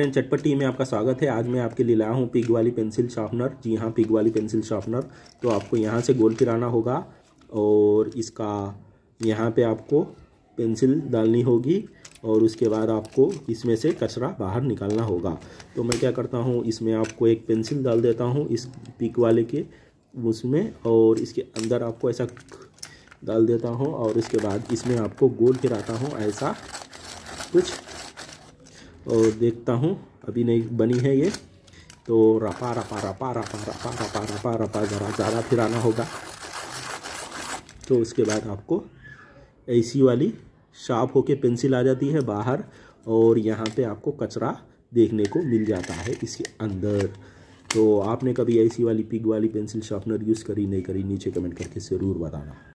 friend चटपटी में आपका स्वागत है आज मैं आपके लिए लाया हूँ पिग वाली पेंसिल शार्पनर जी हाँ पिग वाली पेंसिल शार्पनर तो आपको यहाँ से गोल फिराना होगा और इसका यहाँ पे आपको पेंसिल डालनी होगी और उसके बाद आपको इसमें से कचरा बाहर निकालना होगा तो मैं क्या करता हूँ इसमें आपको एक पेंसिल डाल देता हूँ इस पिक वाले के उसमें और इसके अंदर आपको ऐसा डाल देता हूँ और इसके बाद इसमें आपको गोल फिराता हूँ ऐसा कुछ और देखता हूँ अभी नहीं बनी है ये तो रपा रपा रपा रपा रपा रपा रपा रपा ज़रा ज़्यादा फिराना होगा तो उसके बाद आपको ऐसी वाली शार्प होके पेंसिल आ जाती है बाहर और यहाँ पे आपको कचरा देखने को मिल जाता है इसके अंदर तो आपने कभी ऐसी वाली पिग वाली पेंसिल शार्पनर यूज़ करी नहीं करी नीचे कमेंट करके ज़रूर बताना